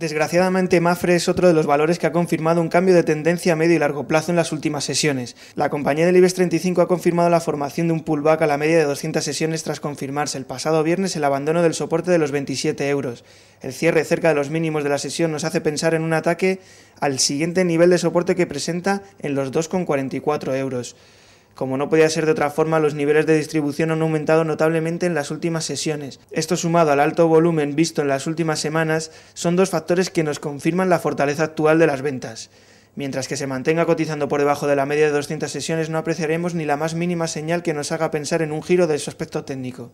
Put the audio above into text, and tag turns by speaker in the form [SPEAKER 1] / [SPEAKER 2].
[SPEAKER 1] Desgraciadamente, Mafre es otro de los valores que ha confirmado un cambio de tendencia a medio y largo plazo en las últimas sesiones. La compañía del IBEX 35 ha confirmado la formación de un pullback a la media de 200 sesiones tras confirmarse el pasado viernes el abandono del soporte de los 27 euros. El cierre cerca de los mínimos de la sesión nos hace pensar en un ataque al siguiente nivel de soporte que presenta en los 2,44 euros. Como no podía ser de otra forma, los niveles de distribución han aumentado notablemente en las últimas sesiones. Esto sumado al alto volumen visto en las últimas semanas son dos factores que nos confirman la fortaleza actual de las ventas. Mientras que se mantenga cotizando por debajo de la media de 200 sesiones no apreciaremos ni la más mínima señal que nos haga pensar en un giro de su aspecto
[SPEAKER 2] técnico.